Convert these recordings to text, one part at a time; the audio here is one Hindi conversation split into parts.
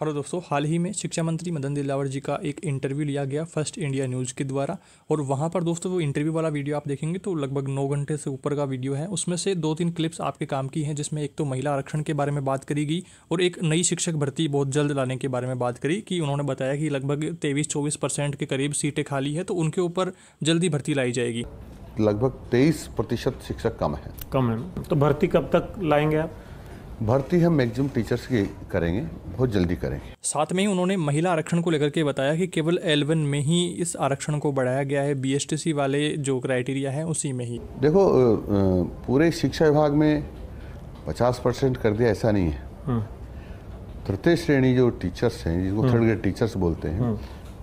हेलो दोस्तों हाल ही में शिक्षा मंत्री मदन दिलावर जी का एक इंटरव्यू लिया गया फर्स्ट इंडिया न्यूज़ के द्वारा और वहाँ पर दोस्तों वो इंटरव्यू वाला वीडियो आप देखेंगे तो लगभग नौ घंटे से ऊपर का वीडियो है उसमें से दो तीन क्लिप्स आपके काम की हैं जिसमें एक तो महिला आरक्षण के बारे में बात करी गई और एक नई शिक्षक भर्ती बहुत जल्द लाने के बारे में बात करी कि उन्होंने बताया कि लगभग तेईस चौबीस के करीब सीटें खाली है तो उनके ऊपर जल्दी भर्ती लाई जाएगी लगभग तेईस प्रतिशत शिक्षक कम है कम है तो भर्ती कब तक लाएंगे आप भर्ती हम मैक्सिमम टीचर्स की करेंगे बहुत जल्दी करेंगे साथ में ही उन्होंने महिला आरक्षण को लेकर के बताया कि केवल एलेवन में ही इस आरक्षण को बढ़ाया गया है बीएसटीसी वाले जो क्राइटेरिया है उसी में ही देखो पूरे शिक्षा विभाग में पचास परसेंट कर दिया ऐसा नहीं है हम्म। तृतीय श्रेणी जो टीचर्स हैं जिसको थर्ड ग्रेड टीचर्स बोलते हैं हम्म।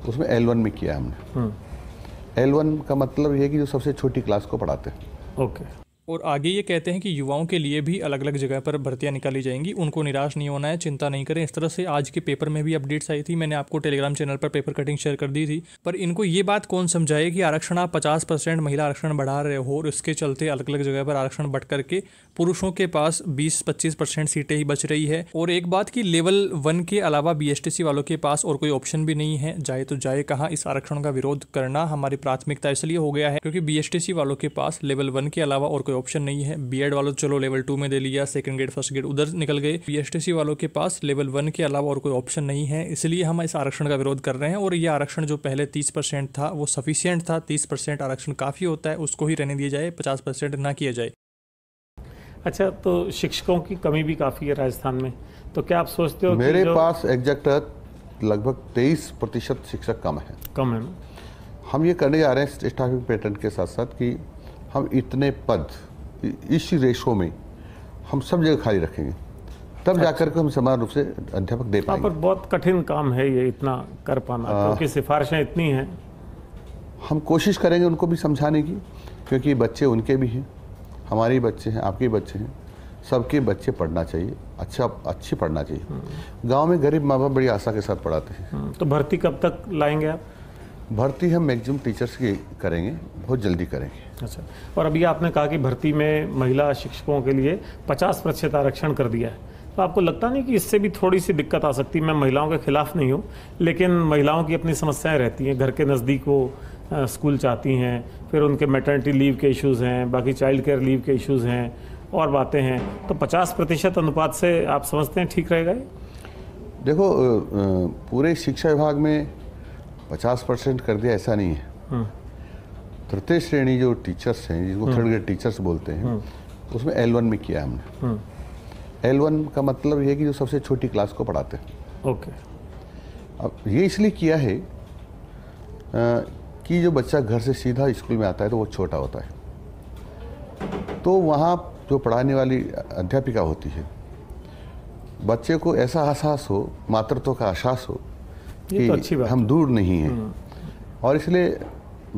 उसमें एल में किया हमने एल हम्म। का मतलब यह है कि जो सबसे छोटी क्लास को पढ़ाते हैं ओके और आगे ये कहते हैं कि युवाओं के लिए भी अलग अलग जगह पर भर्तियां निकाली जाएंगी उनको निराश नहीं होना है चिंता नहीं करें इस तरह से आज के पेपर में भी अपडेट्स आई थी मैंने आपको टेलीग्राम चैनल पर पेपर कटिंग शेयर कर दी थी पर इनको ये बात कौन समझाए कि आरक्षण आप पचास परसेंट महिला आरक्षण बढ़ा रहे हो और इसके चलते अलग अलग जगह पर आरक्षण बढ़ करके पुरुषों के पास बीस पच्चीस परसेंट सीटें ही बच रही है और एक बात की लेवल वन के अलावा बी वालों के पास और कोई ऑप्शन भी नहीं है जाए तो जाए कहाँ इस आरक्षण का विरोध करना हमारी प्राथमिकता इसलिए हो गया है क्योंकि बी वालों के पास लेवल वन के अलावा और कोई कोई ऑप्शन नहीं है बीएड वालों तो चलो लेवल टू में दे लिया सेकंड ग्रेड फर्स्ट ग्रेड उधर निकल गए बीएसटीसी वालों के पास लेवल वन के अलावा और कोई ऑप्शन नहीं है इसलिए हम इस आरक्षण का विरोध कर रहे हैं और ये आरक्षण जो पहले तीस परसेंट था वो सफिशियंट था तीस परसेंट आरक्षण काफ़ी होता है उसको ही रहने दिया जाए पचास परसेंट ना किया जाए अच्छा तो शिक्षकों की कमी भी काफ़ी है राजस्थान में तो क्या आप सोचते हो मेरे पास एग्जैक्ट लगभग तेईस प्रतिशत शिक्षक कम है कम है हम ये करने जा रहे हैं स्टाफिंग पैटर्न के साथ साथ कि हम इतने पद इसी रेशो में हम सब जगह खाली रखेंगे तब अच्छा। जाकर के हम समान रूप से अध्यापक दे हाँ, पाएंगे पर बहुत कठिन काम है ये इतना कर पाना हाँ। क्योंकि सिफारिशें इतनी हैं हम कोशिश करेंगे उनको भी समझाने की क्योंकि बच्चे उनके भी हैं हमारे बच्चे हैं आपके बच्चे हैं सबके बच्चे पढ़ना चाहिए अच्छा अच्छी पढ़ना चाहिए हाँ। गांव में गरीब माँ बाप बड़ी आशा के साथ पढ़ाते हैं तो भर्ती कब तक लाएंगे आप भर्ती हम मैक्सिमम टीचर्स की करेंगे बहुत जल्दी करेंगे अच्छा और अभी आपने कहा कि भर्ती में महिला शिक्षकों के लिए 50 प्रतिशत आरक्षण कर दिया है तो आपको लगता नहीं कि इससे भी थोड़ी सी दिक्कत आ सकती मैं महिलाओं के खिलाफ नहीं हूँ लेकिन महिलाओं की अपनी समस्याएं रहती हैं घर के नज़दीक वो स्कूल चाहती हैं फिर उनके मेटर्निटी लीव के इश्यूज़ हैं बाकी चाइल्ड केयर लीव के इश्यूज़ हैं और बातें हैं तो पचास प्रतिशत अनुपात से आप समझते हैं ठीक रहेगा देखो पूरे शिक्षा विभाग में पचास परसेंट कर दिया ऐसा नहीं है हम्म। तृतीय श्रेणी जो टीचर्स हैं जिसको थर्ड ग्रेड टीचर्स बोलते हैं हम्म। उसमें एल वन में किया हमने एल हम्म। वन का मतलब ये कि जो सबसे छोटी क्लास को पढ़ाते हैं ओके अब ये इसलिए किया है कि जो बच्चा घर से सीधा स्कूल में आता है तो वो छोटा होता है तो वहाँ जो पढ़ाने वाली अध्यापिका होती है बच्चे को ऐसा एहसास हो मातृत्व का एहसास हो तो कि तो अच्छी बात हम दूर नहीं हैं हम्म। और इसलिए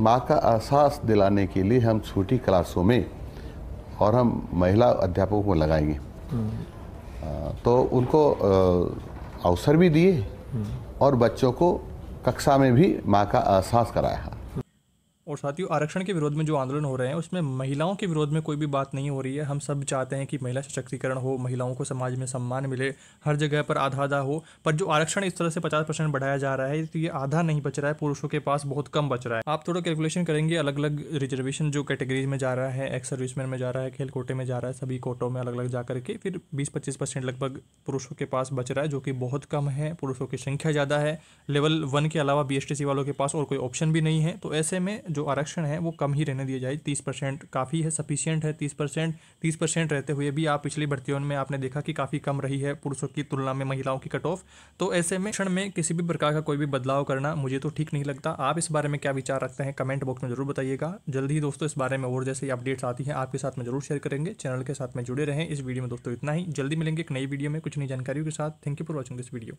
माँ का एहसास दिलाने के लिए हम छोटी क्लासों में और हम महिला अध्यापकों को लगाएंगे हम्म। तो उनको अवसर भी दिए हम्म। और बच्चों को कक्षा में भी माँ का एहसास कराया और साथियों आरक्षण के विरोध में जो आंदोलन हो रहे हैं उसमें महिलाओं के विरोध में कोई भी बात नहीं हो रही है हम सब चाहते हैं कि महिला सशक्तिकरण हो महिलाओं को समाज में सम्मान मिले हर जगह पर आधा आधा हो पर जो आरक्षण इस तरह से पचास परसेंट बढ़ाया जा रहा है तो ये आधा नहीं बच रहा है पुरुषों के पास बहुत कम बच रहा है आप थोड़ा कैलकुलेशन करेंगे अलग अलग रिजर्वेशन जो कैटेगरीज में जा रहा है एक्स सर्विसमैन में जा रहा है खेल कोटे में जा रहा है सभी कोटों में अलग अलग जा करके फिर बीस पच्चीस लगभग पुरुषों के पास बच रहा है जो कि बहुत कम है पुरुषों की संख्या ज़्यादा है लेवल वन के अलावा बी वालों के पास और कोई ऑप्शन भी नहीं है तो ऐसे में जो आरक्षण है वो कम ही रहने दिया जाए तीस परसेंट काफ़ी है सफिशियंट है तीस परसेंट तीस परसेंट रहते हुए भी आप पिछली भर्तियों में आपने देखा कि काफ़ी कम रही है पुरुषों की तुलना में महिलाओं की कट ऑफ तो ऐसे में क्षण में किसी भी प्रकार का कोई भी बदलाव करना मुझे तो ठीक नहीं लगता आप इस बारे में क्या विचार रखते हैं कमेंट बॉक्स में जरूर बताइएगा जल्द ही दोस्तों इस बारे में और जैसे अपडेट्स आती हैं आपके साथ में जरूर शेयर करेंगे चैनल के साथ में जुड़े रहें इस वीडियो में दोस्तों इतना ही जल्दी मिलेंगे एक नई वीडियो में कुछ नई जानकारियों के साथ thank you for watching this video